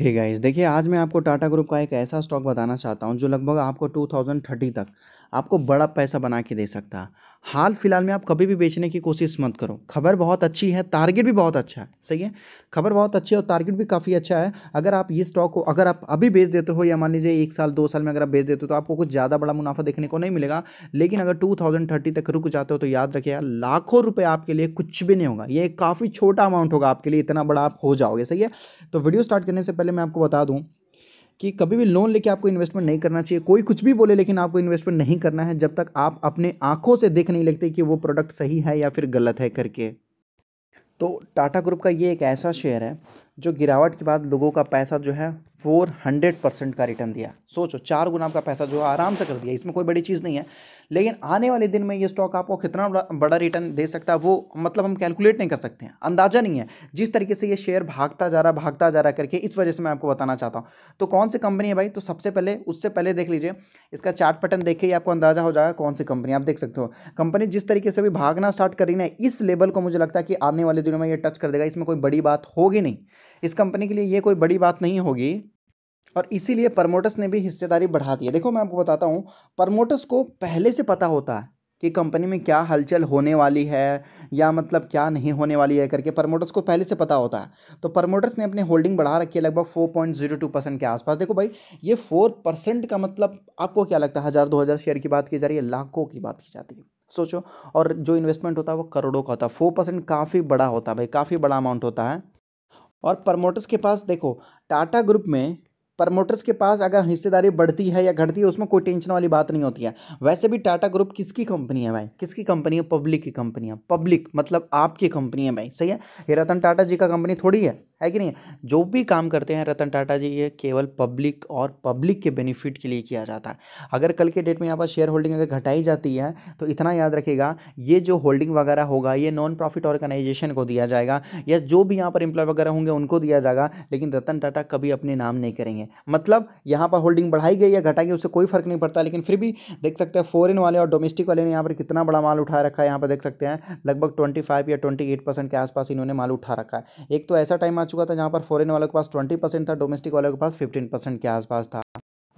hey guys देखिए आज मैं आपको टाटा ग्रुप का एक ऐसा स्टॉक बताना चाहता हूँ जो लगभग आपको 2030 तक आपको बड़ा पैसा बना के दे सकता हाल फिलहाल में आप कभी भी बेचने की कोशिश मत करो खबर बहुत अच्छी है टारगेट भी बहुत अच्छा है सही है खबर बहुत अच्छी है और टारगेट भी काफ़ी अच्छा है अगर आप ये स्टॉक को अगर आप अभी बेच देते हो या मान लीजिए एक साल दो साल में अगर आप बेच देते हो तो आपको कुछ ज़्यादा बड़ा मुनाफा देखने को नहीं मिलेगा लेकिन अगर टू थाउजेंड थर्टी तक रुक जाते हो तो याद रखिए लाखों रुपये आपके लिए कुछ भी नहीं होगा ये काफ़ी छोटा अमाउंट होगा आपके लिए इतना बड़ा आप हो जाओगे सही है तो वीडियो स्टार्ट करने से पहले मैं आपको बता दूँ कि कभी भी लोन लेके आपको इन्वेस्टमेंट नहीं करना चाहिए कोई कुछ भी बोले लेकिन आपको इन्वेस्टमेंट नहीं करना है जब तक आप अपने आंखों से देख नहीं लगते कि वो प्रोडक्ट सही है या फिर गलत है करके तो टाटा ग्रुप का ये एक ऐसा शेयर है जो गिरावट के बाद लोगों का पैसा जो है फोर हंड्रेड परसेंट का रिटर्न दिया सोचो चार गुना आपका पैसा जो है आराम से कर दिया इसमें कोई बड़ी चीज़ नहीं है लेकिन आने वाले दिन में ये स्टॉक आपको कितना बड़ा रिटर्न दे सकता है वो मतलब हम कैलकुलेट नहीं कर सकते हैं अंदाज़ा नहीं है जिस तरीके से ये शेयर भागता जा रहा भागता जा रहा करके इस वजह से मैं आपको बताना चाहता हूँ तो कौन सी कंपनी है भाई तो सबसे पहले उससे पहले देख लीजिए इसका चार्ट पैटर्न देख के आपको अंदाज़ा हो जाएगा कौन सी कंपनी आप देख सकते हो कंपनी जिस तरीके से भी भागना स्टार्ट करी ना इस लेवल को मुझे लगता है कि आने वाले दिनों में ये टच कर देगा इसमें कोई बड़ी बात होगी नहीं इस कंपनी के लिए ये कोई बड़ी बात नहीं होगी और इसीलिए प्रमोटर्स ने भी हिस्सेदारी बढ़ा दी है देखो मैं आपको बताता हूँ प्रमोटर्स को पहले से पता होता है कि कंपनी में क्या हलचल होने वाली है या मतलब क्या नहीं होने वाली है करके प्रमोटर्स को पहले से पता होता है तो प्रमोटर्स ने अपने होल्डिंग बढ़ा रखी है लगभग four point zero two percent के आसपास देखो भाई ये फोर परसेंट का मतलब आपको क्या लगता है हज़ार दो हज़ार शेयर की बात की जा रही है लाखों की बात की जाती है सोचो और जो इन्वेस्टमेंट होता है वो करोड़ों का होता है फोर परसेंट काफ़ी बड़ा होता है भाई काफ़ी बड़ा अमाउंट होता है और प्रमोटर्स के पास देखो टाटा ग्रुप में प्रमोटर्स के पास अगर हिस्सेदारी बढ़ती है या घटती है उसमें कोई टेंशन वाली बात नहीं होती है वैसे भी टाटा ग्रुप किसकी कंपनी है भाई किसकी कंपनी है पब्लिक की कंपनी है पब्लिक मतलब आपकी कंपनी है भाई सही है ये रतन टाटा जी का कंपनी थोड़ी है है कि नहीं जो भी काम करते हैं रतन टाटा जी ये केवल पब्लिक और पब्लिक के बेनिफिट के लिए किया जाता है अगर कल के डेट में यहाँ पर शेयर होल्डिंग अगर घटाई जाती है तो इतना याद रखेगा ये जो होल्डिंग वगैरह होगा ये नॉन प्रॉफिट ऑर्गेनाइजेशन को दिया जाएगा या जो भी यहाँ पर एम्प्लॉय वगैरह होंगे उनको दिया जाएगा लेकिन रतन टाटा कभी अपने नाम नहीं करेंगे हैं मतलब यहाँ पर होल्डिंग बढ़ाई गई या घटाई गई उससे कोई फर्क नहीं पड़ता लेकिन फिर भी देख सकते हैं फॉरन वाले और डोमेस्टिक वाले ने यहाँ पर कितना बड़ा माल उठा रखा है यहाँ पर देख सकते हैं लगभग ट्वेंटी फाइव या ट्वेंटी एट परसेंट के आसपास इन्होंने माल उठा रखा है एक तो ऐसा टाइम आ चुका था जहाँ पर फॉरन वालों के पास ट्वेंटी परसेंट था डोमेस्टिक वालों के पास फिफ्टीन परसेंट के आसपास था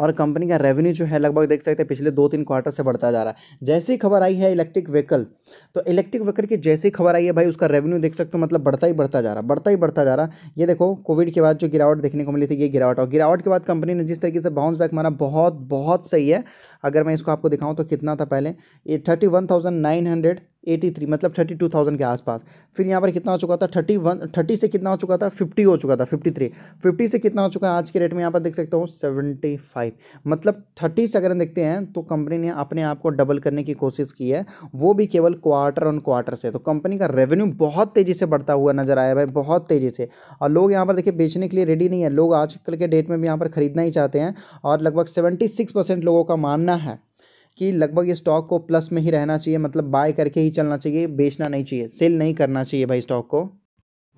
और कंपनी का रेवेन्यू जो है लगभग देख सकते हैं पिछले दो तीन क्वार्टर से बढ़ता जा रहा है जैसी खबर आई है इलेक्ट्रिक व्हीकल तो इलेक्ट्रिक व्हीकल की जैसी खबर आई है भाई उसका रेवेन्यू देख सकते हो मतलब बढ़ता ही बढ़ता जा रहा है बढ़ता ही बढ़ता जा रहा ये देखो कोविड के बाद जो गिरावट देखने को मिली थी ये गिरावट और गिरावट के बाद कंपनी ने जिस तरीके से बाउंस बैक मारा बहुत बहुत सही है अगर मैं इसको आपको दिखाऊँ तो कितना था पहले ये thirty one thousand nine hundred eighty three मतलब थर्टी टू थाउजेंड के आसपास फिर यहाँ पर कितना हो चुका था थर्टी वन थर्टी से कितना हो चुका था फिफ्टी हो चुका था फिफ्टी थ्री फिफ्टी से कितना हो चुका है आज के रेट में यहाँ पर देख सकता हूँ सेवेंटी फाइव मतलब थर्टी से अगर हम देखते हैं तो कंपनी ने अपने आप को डबल करने की कोशिश की है वो भी केवल क्वार्टर ऑन क्वार्टर से तो कंपनी का रेवेन्यू बहुत तेज़ी से बढ़ता हुआ नजर आया भाई बहुत तेज़ी से और लोग यहाँ पर देखिए बेचने के लिए रेडी नहीं है लोग आजकल के डेट में भी यहाँ पर खरीदना ही चाहते हैं और लगभग सेवेंटी सिक्स परसेंट लोगों का मानना है कि लगभग ये स्टॉक को प्लस में ही रहना चाहिए मतलब बाय करके ही चलना चाहिए बेचना नहीं चाहिए सेल नहीं करना चाहिए भाई स्टॉक को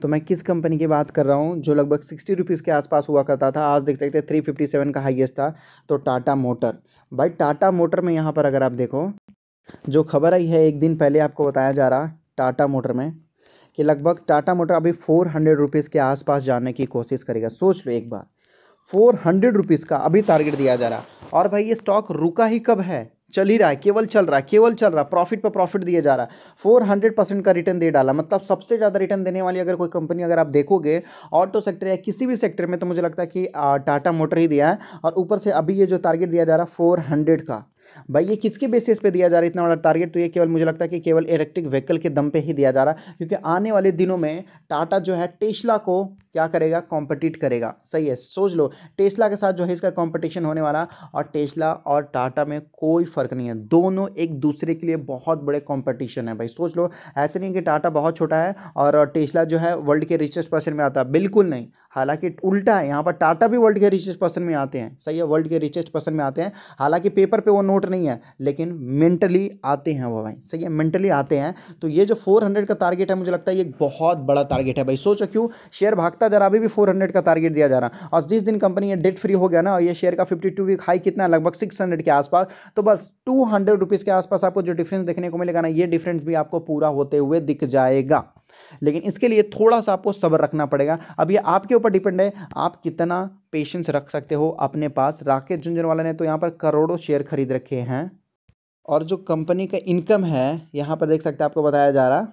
तो मैं किस कंपनी की बात कर रहा हूँ जो लगभग सिक्सटी रुपीज़ के आसपास हुआ करता था आज देख सकते हैं थ्री फिफ्टी सेवन का हाईएस्ट था तो टाटा मोटर भाई टाटा मोटर में यहाँ पर अगर आप देखो जो खबर आई है एक दिन पहले आपको बताया जा रहा टाटा मोटर में कि लगभग टाटा मोटर अभी फोर हंड्रेड रुपीज़ के आसपास जाने की कोशिश करेगा सोच लो एक बार फोर हंड्रेड रुपीज़ का अभी टारगेट दिया जा रहा और भाई ये स्टॉक रुका ही कब है चल ही रहा है केवल चल रहा है केवल चल रहा है प्रॉफिट पर प्रॉफिट दिया जा रहा है फोर हंड्रेड परसेंट का रिटर्न दे डाला मतलब सबसे ज़्यादा रिटर्न देने वाली अगर कोई कंपनी अगर आप देखोगे ऑटो सेक्टर या किसी भी सेक्टर में तो मुझे लगता है कि टाटा मोटर ही दिया है और ऊपर से अभी ये जो टारगेट दिया जा रहा है फोर का भाई ये किसके बेसिस पे दिया जा रहा है इतना बड़ा टारगेट तो ये केवल मुझे लगता है कि केवल इलेक्ट्रिक व्हीकल के दम पे ही दिया जा रहा है क्योंकि आने वाले दिनों में टाटा जो है टेस्ला को क्या करेगा कॉम्पिटिट करेगा सही है सोच लो टेस्ला के साथ जो है इसका कॉम्पिटिशन होने वाला और टेस्ला और टाटा में कोई फ़र्क नहीं है दोनों एक दूसरे के लिए बहुत बड़े कॉम्पिटिशन है भाई सोच लो ऐसे नहीं कि टाटा बहुत छोटा है और टेस्ला जो है वर्ल्ड के रिचेस्ट पर्सन में आता है बिल्कुल नहीं हालांकि उल्टा है यहाँ पर टाटा भी वर्ल्ड के रिचेस्ट पर्सन में आते हैं सही है वर्ल्ड के रिचेस्ट पर्सन में आते हैं हालांकि पेपर पर वो नोट नोट नहीं है लेकिन मेंटली आते हैं वो भाई सही है मेंटली आते हैं तो ये जो 400 का टारगेट है मुझे लगता है ये बहुत बड़ा टारगेट है भाई सोचो क्यों शेयर भागता जरा अभी भी 400 का टारगेट दिया जा रहा है और जिस दिन कंपनी ये डेट फ्री हो गया ना और ये शेयर का 52 वीक हाई कितना लगभग 600 के आसपास तो बस टू हंड्रेड के आसपास आपको जो डिफरेंस देखने को मिलेगा ना ये डिफरेंस भी आपको पूरा होते हुए दिख जाएगा लेकिन इसके लिए थोड़ा सा आपको सब्र रखना पड़ेगा अब ये आपके ऊपर डिपेंड है आप कितना पेशेंस रख सकते हो अपने पास राकेश झुंझुनवाला ने तो यहाँ पर करोड़ों शेयर खरीद रखे हैं और जो कंपनी का इनकम है यहाँ पर देख सकते हैं आपको बताया जा रहा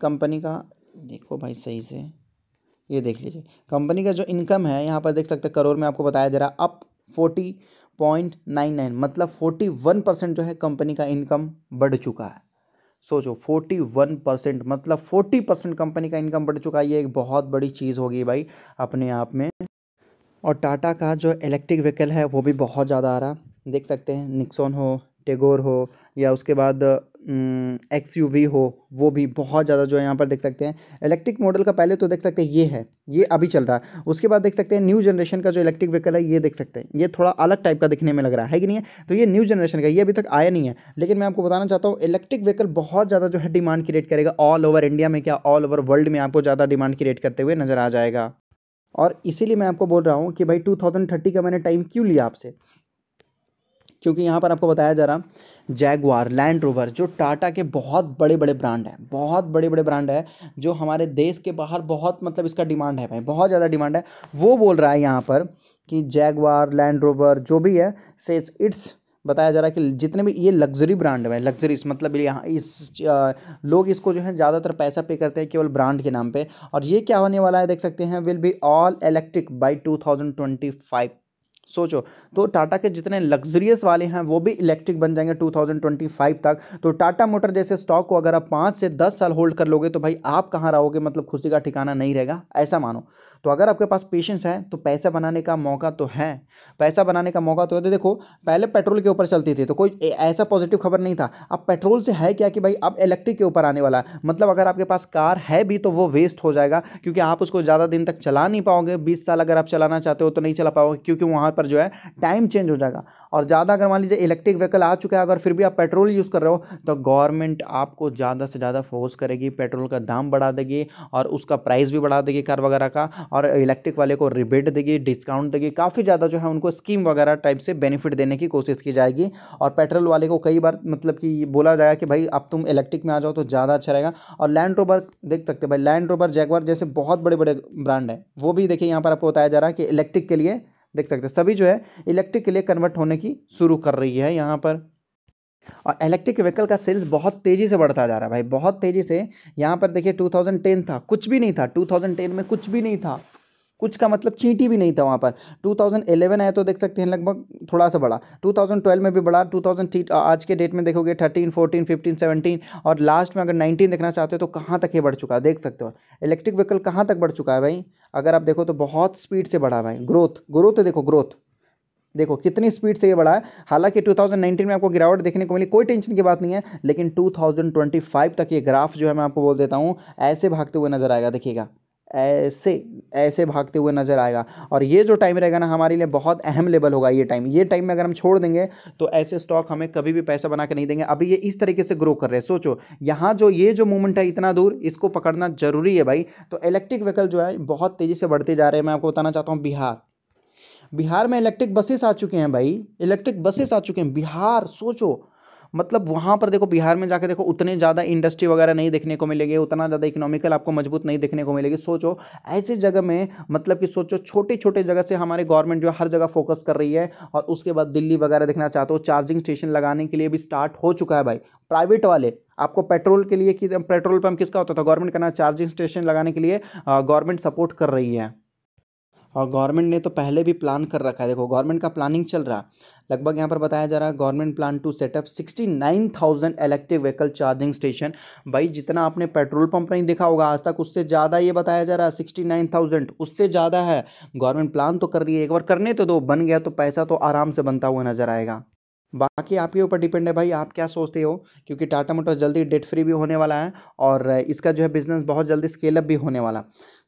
कंपनी का देखो भाई सही से ये देख लीजिए कंपनी का जो इनकम है यहाँ पर देख सकते हैं करोड़ में आपको बताया जा रहा up forty point nine nine मतलब फोर्टी वन परसेंट जो है कंपनी का इनकम बढ़ चुका है सोचो फोर्टी वन परसेंट मतलब फोर्टी परसेंट कंपनी का इनकम बढ़ चुका है ये एक बहुत बड़ी चीज़ होगी भाई अपने आप में और टाटा का जो इलेक्ट्रिक व्हीकल है वो भी बहुत ज़्यादा आ रहा देख सकते हैं निक्सोन हो टेगोर हो या उसके बाद एक्स यू वी हो वो भी बहुत ज़्यादा जो है यहाँ पर देख सकते हैं इलेक्ट्रिक मॉडल का पहले तो देख सकते हैं ये है ये अभी चल रहा है उसके बाद देख सकते हैं न्यू जनरेशन का जो इलेक्ट्रिक व्हीकल है ये देख सकते हैं ये थोड़ा अलग टाइप का दिखने में लग रहा है कि नहीं है तो ये न्यू जनरेशन का ये अभी तक आया नहीं है लेकिन मैं आपको बताना चाहता हूँ इलेक्ट्रिक व्हीकल बहुत ज़्यादा जो है डिमांड क्रिएट करेगा ऑल ओवर इंडिया में क्या ऑल ओवर वर्ल्ड में आपको ज़्यादा डिमांड क्रिएट करते हुए नज़र आ जाएगा और इसीलिए मैं आपको बोल रहा हूँ कि भाई टू थाउजेंड थर्टी का मैंने टाइम क्यों लिया आपसे क्योंकि यहाँ पर आपको बताया जा रहा जैगवार लैंड रोवर जो टाटा के बहुत बड़े बड़े ब्रांड हैं बहुत बड़े बड़े ब्रांड है जो हमारे देश के बाहर बहुत मतलब इसका डिमांड है भाई बहुत ज़्यादा डिमांड है वो बोल रहा है यहाँ पर कि जैगवार लैंड रोवर जो भी है से इट्स बताया जा रहा है कि जितने भी ये लग्जरी ब्रांड है लग्जरी मतलब यहाँ इस लोग इसको जो है ज़्यादातर पैसा पे करते हैं केवल ब्रांड के नाम पे और ये क्या होने वाला है देख सकते हैं will be all electric by two thousand twenty five सोचो तो टाटा के जितने लग्जरियस वाले हैं वो भी इलेक्ट्रिक बन जाएंगे 2025 तक तो टाटा मोटर जैसे स्टॉक को अगर आप पाँच से दस साल होल्ड कर लोगे तो भाई आप कहाँ रहोगे मतलब खुशी का ठिकाना नहीं रहेगा ऐसा मानो तो अगर आपके पास पेशेंस है तो पैसा बनाने का मौका तो है पैसा बनाने का मौका तो है देखो पहले पेट्रोल के ऊपर चलती थी तो कोई ऐसा पॉजिटिव खबर नहीं था अब पेट्रोल से है क्या कि भाई अब इलेक्ट्रिक के ऊपर आने वाला है मतलब अगर आपके पास कार है भी तो वो वेस्ट हो जाएगा क्योंकि आप उसको ज़्यादा दिन तक चला नहीं पाओगे बीस साल अगर आप चलाना चाहते हो तो नहीं चला पाओगे क्योंकि वहाँ पर जो है टाइम चेंज हो जाएगा और ज़्यादा अगर मान लीजिए इलेक्ट्रिक व्हीकल आ चुका है अगर फिर भी आप पेट्रोल यूज़ कर रहे हो तो गवर्नमेंट आपको ज़्यादा से ज़्यादा फोर्स करेगी पेट्रोल का दाम बढ़ा देगी और उसका प्राइस भी बढ़ा देगी कार वगैरह का और इलेक्ट्रिक वाले को रिबेट देगी डिस्काउंट देगी काफ़ी ज़्यादा जो है उनको स्कीम वगैरह टाइप से बेनिफिट देने की कोशिश की जाएगी और पेट्रोल वाले को कई बार मतलब कि बोला जाएगा कि भाई अब तुम इलेक्ट्रिक में आ जाओ तो ज़्यादा अच्छा रहेगा और लैंड रोबर देख सकते भाई लैंड रोबर जैगवर जैसे बहुत बड़े बड़े ब्रांड हैं वो भी देखिए यहाँ पर आपको बताया जा रहा है कि इलेक्ट्रिक के लिए देख सकते हैं सभी जो है इलेक्ट्रिक के लिए कन्वर्ट होने की शुरू कर रही है यहाँ पर और इलेक्ट्रिक व्हीकल का सेल्स बहुत तेज़ी से बढ़ता जा रहा है भाई बहुत तेज़ी से यहाँ पर देखिए 2010 था कुछ भी नहीं था 2010 में कुछ भी नहीं था कुछ का मतलब चींटी भी नहीं था वहाँ पर 2011 आया तो देख सकते हैं लगभग थोड़ा सा बड़ा 2012 में भी बड़ा 2000 आज के डेट में देखोगे 13, 14, 15, 17 और लास्ट में अगर 19 देखना चाहते हो तो कहाँ तक ये बढ़ चुका है देख सकते हो इलेक्ट्रिक व्हीकल कहाँ तक बढ़ चुका है भाई अगर आप देखो तो बहुत स्पीड से बढ़ा हुआ है ग्रोथ ग्रोथ देखो ग्रोथ देखो कितनी स्पीड से ये बढ़ा है हालांकि 2019 में आपको गिरावट देखने को मिली कोई टेंशन की बात नहीं है लेकिन 2025 तक ये ग्राफ जो है मैं आपको बोल देता हूँ ऐसे भागते हुए नजर आएगा देखिएगा ऐसे ऐसे भागते हुए नज़र आएगा और ये जो टाइम रहेगा ना हमारे लिए बहुत अहम लेवल होगा ये टाइम ये टाइम में अगर हम छोड़ देंगे तो ऐसे स्टॉक हमें कभी भी पैसा बना के नहीं देंगे अभी ये इस तरीके से ग्रो कर रहे हैं सोचो यहाँ जो ये जो मूवमेंट है इतना दूर इसको पकड़ना ज़रूरी है भाई तो इलेक्ट्रिक व्हीकल जो है बहुत तेज़ी से बढ़ते जा रहे हैं मैं आपको बताना चाहता हूँ बिहार बिहार में इलेक्ट्रिक बसेस आ चुके हैं भाई इलेक्ट्रिक बसेस आ चुके हैं बिहार सोचो मतलब वहाँ पर देखो बिहार में जाकर देखो उतने ज़्यादा इंडस्ट्री वगैरह नहीं देखने को मिलेगी उतना ज़्यादा इकोनॉमिकल आपको मजबूत नहीं देखने को मिलेगी सोचो ऐसे जगह में मतलब कि सोचो छोटे छोटे जगह से हमारे गवर्नमेंट जो है हर जगह फोकस कर रही है और उसके बाद दिल्ली वगैरह देखना चाहते हो चार्जिंग स्टेशन लगाने के लिए भी स्टार्ट हो चुका है भाई प्राइवेट वाले आपको पेट्रोल के लिए कि पेट्रोल पंप किसका होता था गवर्नमेंट का ना चार्जिंग स्टेशन लगाने के लिए गवर्नमेंट सपोर्ट कर रही है और गवर्नमेंट ने तो पहले भी प्लान कर रखा है देखो गवर्नमेंट का प्लानिंग चल रहा लगभग यहाँ पर बताया जा रहा है government plan to set up sixty nine thousand electric vehicle charging station भाई जितना आपने पेट्रोल पंप नहीं देखा होगा आज तक उससे ज़्यादा ये बताया जा रहा है सिक्सटी नाइन थाउजेंड उससे ज़्यादा है गवर्नमेंट प्लान तो कर रही है एक बार करने तो दो बन गया तो पैसा तो आराम से बनता हुआ नजर आएगा बाकी आपके ऊपर डिपेंड है भाई आप क्या सोचते हो क्योंकि टाटा मोटर जल्दी डेट फ्री भी होने वाला है और इसका जो है बिज़नेस बहुत जल्दी स्केलअप भी होने वाला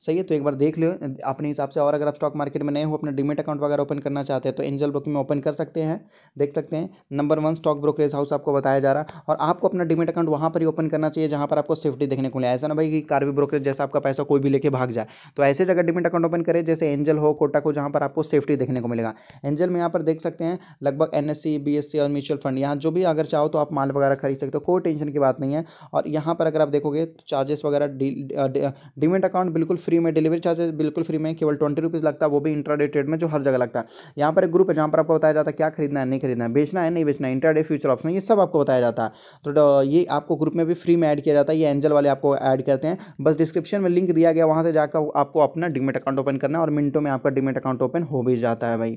सही है तो एक बार देख लो अपने हिसाब से और अगर आप स्टॉक मार्केट में नए हो अपना डिमेट अकाउंट वगैरह ओपन करना चाहते हैं तो एंजल ब्रोकिंग में ओपन कर सकते हैं देख सकते हैं number one stock brokerage house आपको बताया जा रहा और आपको अपना डिमेट अकाउंट वहाँ पर ही ओपन करना चाहिए जहाँ पर आपको सेफ्टी देखने को मिले ऐसा ना भाई कि कार्बी ब्रोकरेज जैसा आपका पैसा कोई भी लेके भाग जाए तो ऐसे जगह डिमेट अकाउंट ओपन करें जैसे एंजल हो कोटा को जहाँ पर आपको सेफ्टी देखने को मिलेगा एंजल में यहाँ पर देख सकते हैं लगभग एन एस और म्यूचुअल फंड यहाँ जो भी अगर चाहो तो आप माल वगैरह खरीद सकते हो कोई टेंशन की बात नहीं है और यहाँ पर अगर आप देखोगे तो चार्जेस वगैरह डिमेट अकाउंट बिल्कुल फ्री में डिलीवरी चार्जेस बिल्कुल फ्री में केवल ट्वेंटी रुपीज़ लगता है वो भी इंट्राडे ट्रेड में जो हर जगह लगता है यहाँ पर एक ग्रुप है जहाँ पर आपको बताया जाता है क्या खरीदना है नहीं खरीदना है बेचना है नहीं बेचना है इंट्राडे फ्यूचर ऑप्शन ये सब आपको बताया जाता है तो, तो ये आपको ग्रुप में भी फ्री में ऐड किया जाता है ये एंजल वाले आपको ऐड करते हैं बस डिस्क्रिप्शन में लिंक दिया गया वहाँ से जाकर आपको अपना डिमेट अकाउंट ओपन करना है और मिनटों में आपका डिमेट अकाउंट ओपन हो भी जाता है भाई